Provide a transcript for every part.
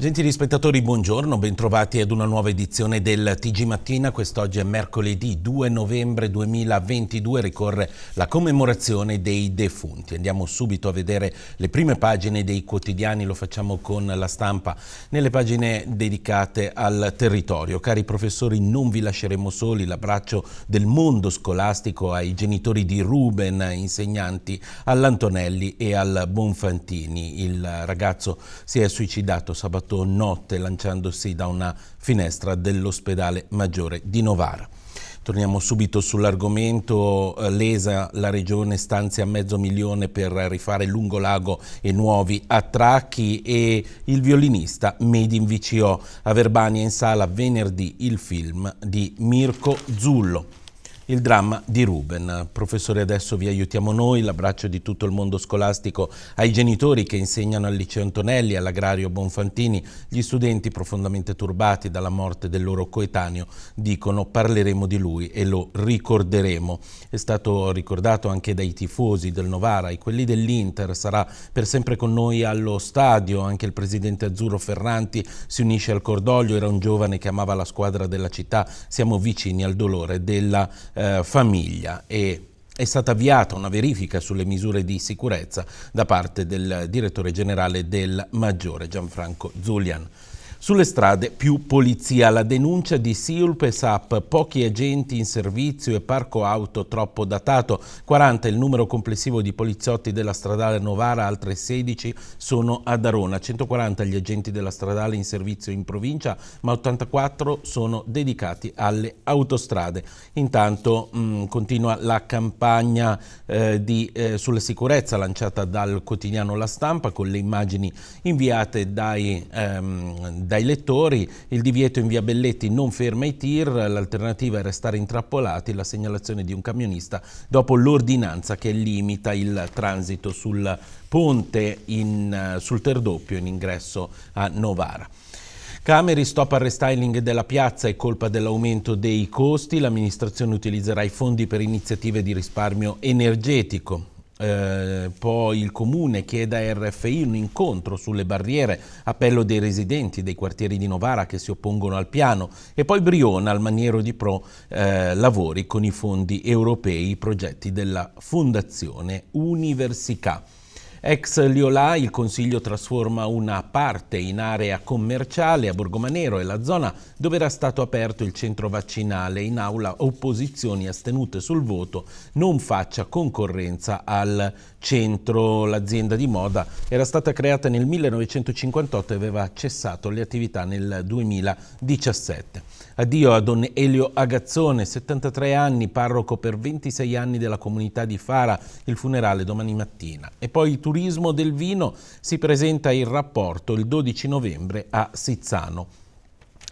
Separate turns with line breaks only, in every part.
Gentili spettatori, buongiorno, bentrovati ad una nuova edizione del TG Mattina. Quest'oggi è mercoledì 2 novembre 2022, ricorre la commemorazione dei defunti. Andiamo subito a vedere le prime pagine dei quotidiani, lo facciamo con la stampa, nelle pagine dedicate al territorio. Cari professori, non vi lasceremo soli, l'abbraccio del mondo scolastico ai genitori di Ruben, insegnanti all'Antonelli e al Bonfantini. Il ragazzo si è suicidato sabato notte lanciandosi da una finestra dell'ospedale maggiore di Novara. Torniamo subito sull'argomento. Eh, L'ESA, la regione, stanzia mezzo milione per rifare Lungolago e nuovi attracchi e il violinista Made in VCO. A Verbania in sala venerdì il film di Mirko Zullo il dramma di Ruben. Professore, adesso vi aiutiamo noi, l'abbraccio di tutto il mondo scolastico ai genitori che insegnano al liceo Antonelli, all'agrario Bonfantini, gli studenti profondamente turbati dalla morte del loro coetaneo dicono parleremo di lui e lo ricorderemo. È stato ricordato anche dai tifosi del Novara e quelli dell'Inter, sarà per sempre con noi allo stadio, anche il presidente azzurro Ferranti si unisce al cordoglio, era un giovane che amava la squadra della città, siamo vicini al dolore della eh, eh, famiglia e è stata avviata una verifica sulle misure di sicurezza da parte del direttore generale del Maggiore Gianfranco Zulian. Sulle strade più polizia, la denuncia di Siulp e SAP, pochi agenti in servizio e parco auto troppo datato, 40 il numero complessivo di poliziotti della stradale Novara, altre 16 sono ad Arona, 140 gli agenti della stradale in servizio in provincia, ma 84 sono dedicati alle autostrade. Intanto mh, mm, continua la campagna eh, di, eh, sulla sicurezza lanciata dal quotidiano La Stampa con le immagini inviate dai... Ehm, dai lettori, il divieto in via Belletti non ferma i tir, l'alternativa è restare intrappolati, la segnalazione di un camionista dopo l'ordinanza che limita il transito sul ponte in, eh, sul Terdoppio in ingresso a Novara. Cameri stop al restyling della piazza è colpa dell'aumento dei costi, l'amministrazione utilizzerà i fondi per iniziative di risparmio energetico. Eh, poi il comune chiede a RFI un incontro sulle barriere, appello dei residenti dei quartieri di Novara che si oppongono al piano e poi Briona al maniero di pro eh, lavori con i fondi europei, i progetti della Fondazione Università. Ex Liolà, il Consiglio trasforma una parte in area commerciale a Borgomanero e la zona dove era stato aperto il centro vaccinale. In aula opposizioni astenute sul voto non faccia concorrenza al centro. L'azienda di moda era stata creata nel 1958 e aveva cessato le attività nel 2017. Addio a Don Elio Agazzone, 73 anni, parroco per 26 anni della comunità di Fara, il funerale domani mattina. E poi tu turismo del vino si presenta il rapporto il 12 novembre a Sizzano.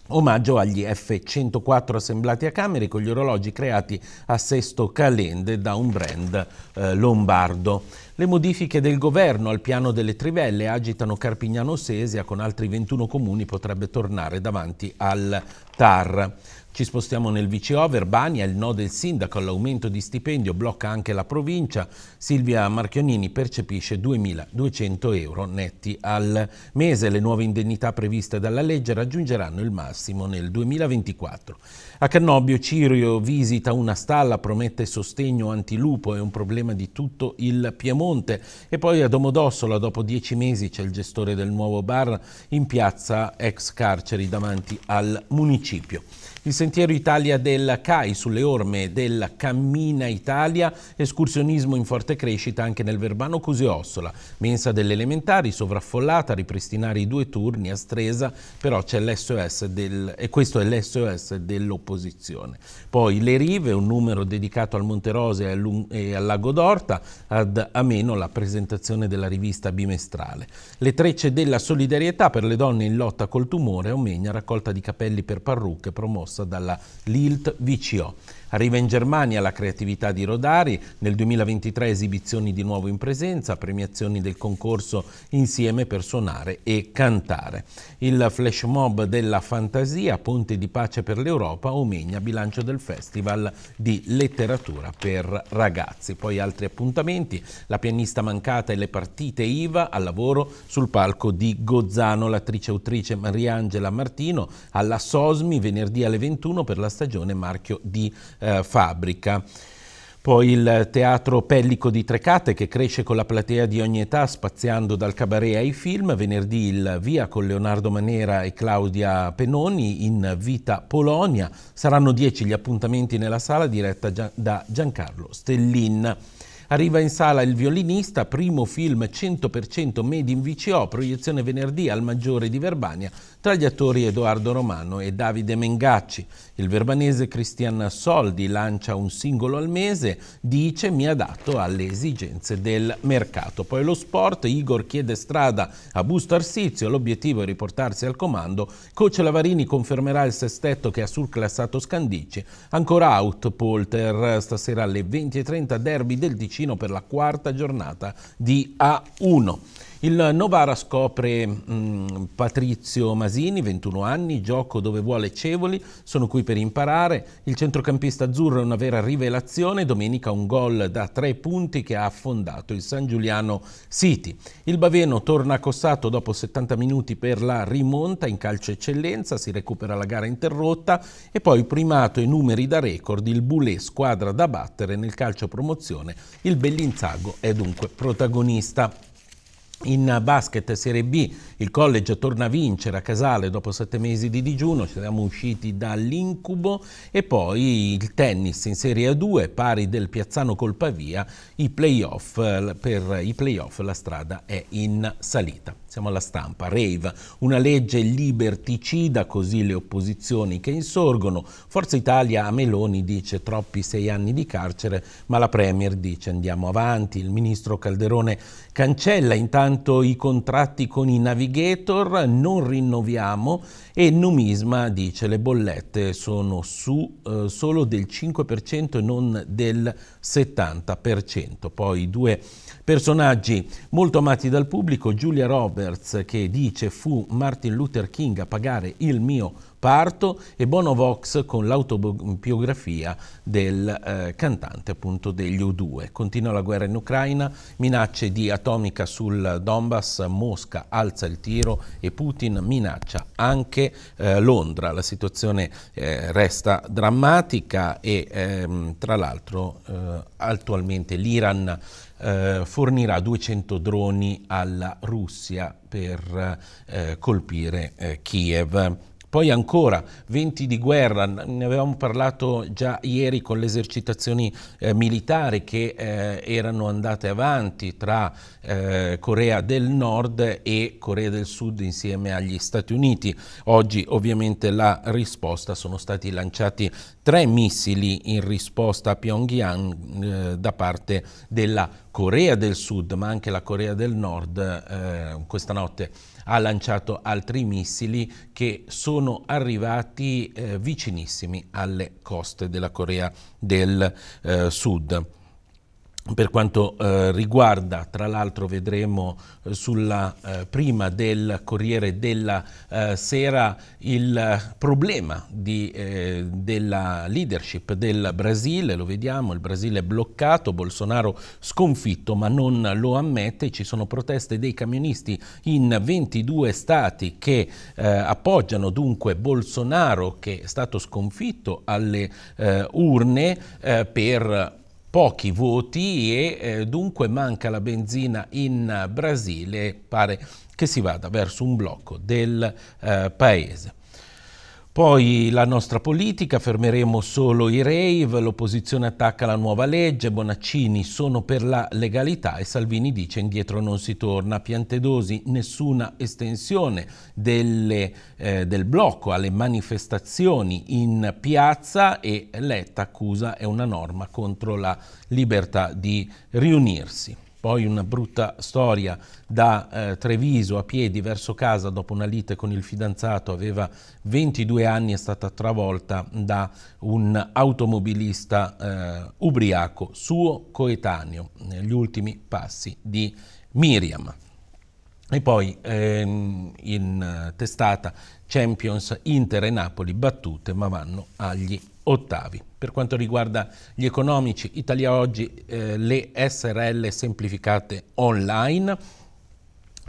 Omaggio agli F104 assemblati a Cameri con gli orologi creati a Sesto Calende da un brand eh, lombardo. Le modifiche del governo al piano delle trivelle agitano Carpignano Sesia con altri 21 comuni potrebbe tornare davanti al TAR. Ci spostiamo nel VCO, Verbania, il no del sindaco all'aumento di stipendio blocca anche la provincia. Silvia Marchionini percepisce 2.200 euro netti al mese. Le nuove indennità previste dalla legge raggiungeranno il massimo nel 2024. A Cannobio Cirio visita una stalla, promette sostegno antilupo, è un problema di tutto il Piemonte. E poi a Domodossola, dopo dieci mesi, c'è il gestore del nuovo bar in piazza ex carceri davanti al municipio. Il Sentiero Italia del CAI sulle orme del Cammina Italia, escursionismo in forte crescita anche nel Verbano Cuseossola, mensa delle elementari sovraffollata, ripristinare i due turni a Stresa, però c'è l'SOS e questo è l'SOS dell'opposizione. Poi le rive, un numero dedicato al Monte Rose e al Lago d'Orta, ad Ameno la presentazione della rivista bimestrale. Le trecce della solidarietà per le donne in lotta col tumore, Omegna raccolta di capelli per parrucche promossa dalla LILT VCO. Arriva in Germania la creatività di Rodari, nel 2023 esibizioni di nuovo in presenza, premiazioni del concorso insieme per suonare e cantare. Il flash mob della fantasia, Ponte di pace per l'Europa, Omegna, bilancio del Festival di letteratura per ragazzi. Poi altri appuntamenti, la pianista mancata e le partite IVA al lavoro sul palco di Gozzano, l'attrice e autrice Mariangela Martino alla Sosmi venerdì alle 21 per la stagione marchio di eh, fabbrica. Poi il Teatro Pellico di Trecate che cresce con la platea di ogni età spaziando dal cabaret ai film, venerdì il Via con Leonardo Manera e Claudia Penoni in Vita Polonia, saranno dieci gli appuntamenti nella sala diretta da Giancarlo Stellin. Arriva in sala il violinista, primo film 100% made in VCO, proiezione venerdì al Maggiore di Verbania tra gli attori Edoardo Romano e Davide Mengacci. Il verbanese Cristian Soldi lancia un singolo al mese, dice mi adatto alle esigenze del mercato. Poi lo sport, Igor chiede strada a Busto Arsizio, l'obiettivo è riportarsi al comando. Coach Lavarini confermerà il sestetto che ha surclassato Scandici. Ancora out Polter, stasera alle 20.30 derby del Ticino per la quarta giornata di A1. Il Novara scopre mh, mm, Patrizio Masini, 21 anni, gioco dove vuole Cevoli, sono qui per imparare. Il centrocampista azzurro è una vera rivelazione, domenica un gol da tre punti che ha affondato il San Giuliano City. Il Baveno torna a Cossato dopo 70 minuti per la rimonta in calcio eccellenza, si recupera la gara interrotta e poi primato e numeri da record, il Boulet squadra da battere nel calcio promozione, il Bellinzago è dunque protagonista. In basket Serie B il college torna a vincere a Casale dopo sette mesi di digiuno, ci siamo usciti dall'incubo e poi il tennis in Serie A2, pari del Piazzano col Pavia, i playoff, per i playoff la strada è in salita. Siamo alla stampa, Rave, una legge liberticida, così le opposizioni che insorgono. Forza Italia a Meloni dice troppi sei anni di carcere, ma la Premier dice andiamo avanti. Il ministro Calderone cancella intanto soltanto i contratti con i navigator, non rinnoviamo e Numisma dice le bollette sono su eh, solo del 5% e non del 70%. Poi due personaggi molto amati dal pubblico, Julia Roberts che dice fu Martin Luther King a pagare il mio Parto e Bono Vox con l'autobiografia del eh, cantante appunto degli U2. Continua la guerra in Ucraina, minacce di atomica sul Donbass, Mosca alza il tiro e Putin minaccia anche eh, Londra. La situazione eh, resta drammatica e ehm, tra l'altro eh, attualmente l'Iran eh, fornirà 200 droni alla Russia per eh, colpire eh, Kiev. Poi ancora, venti di guerra, ne avevamo parlato già ieri con le esercitazioni eh, militari che eh, erano andate avanti tra eh, Corea del Nord e Corea del Sud insieme agli Stati Uniti. Oggi ovviamente la risposta sono stati lanciati tre missili in risposta a Pyongyang eh, da parte della Corea del Sud, ma anche la Corea del Nord eh, questa notte ha lanciato altri missili che sono arrivati eh, vicinissimi alle coste della Corea del eh, Sud per quanto eh, riguarda, tra l'altro vedremo eh, sulla eh, prima del Corriere della eh, Sera il problema di, eh, della leadership del Brasile, lo vediamo, il Brasile è bloccato, Bolsonaro sconfitto ma non lo ammette, ci sono proteste dei camionisti in 22 stati che eh, appoggiano dunque Bolsonaro che è stato sconfitto alle urne per pochi voti e eh, dunque manca la benzina in Brasile pare che si vada verso un blocco del eh, paese. Poi la nostra politica, fermeremo solo i rave, l'opposizione attacca la nuova legge, Bonaccini sono per la legalità e Salvini dice indietro non si torna, Piantedosi nessuna estensione delle, eh, del blocco alle manifestazioni in piazza e Letta accusa è una norma contro la libertà di riunirsi poi una brutta storia da eh, Treviso a piedi verso casa dopo una lite con il fidanzato, aveva 22 anni, è stata travolta da un automobilista eh, ubriaco, suo coetaneo, negli ultimi passi di Miriam. E poi ehm, in eh, testata Champions Inter e Napoli battute ma vanno agli ottavi. Per quanto riguarda gli economici, Italia Oggi, eh, le SRL semplificate online,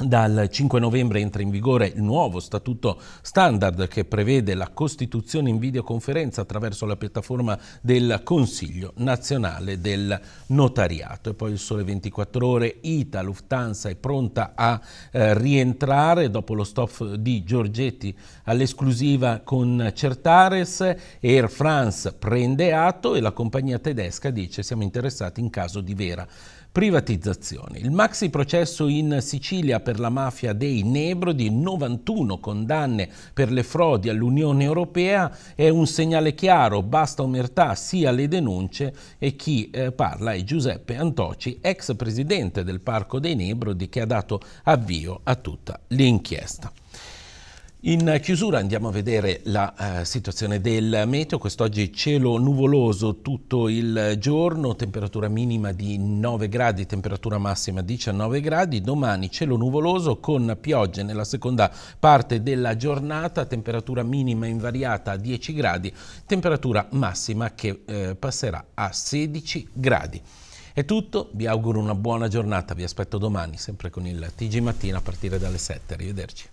dal 5 novembre entra in vigore il nuovo statuto standard che prevede la costituzione in videoconferenza attraverso la piattaforma del Consiglio nazionale del notariato. E poi il sole 24 ore, ITA, Lufthansa è pronta a eh, rientrare dopo lo stop di Giorgetti all'esclusiva con Certares. Air France prende atto e la compagnia tedesca dice siamo interessati in caso di vera Privatizzazioni. Il maxi processo in Sicilia per la mafia dei Nebro di 91 condanne per le frodi all'Unione Europea è un segnale chiaro, basta omertà sia le denunce e chi eh, parla è Giuseppe Antoci, ex presidente del Parco dei Nebro, che ha dato avvio a tutta l'inchiesta. In chiusura andiamo a vedere la eh, situazione del meteo, quest'oggi cielo nuvoloso tutto il giorno, temperatura minima di 9 gradi, temperatura massima 19 gradi, domani cielo nuvoloso con piogge nella seconda parte della giornata, temperatura minima invariata a 10 gradi, temperatura massima che eh, passerà a 16 gradi. È tutto, vi auguro una buona giornata, vi aspetto domani sempre con il TG Mattina a partire dalle 7, arrivederci.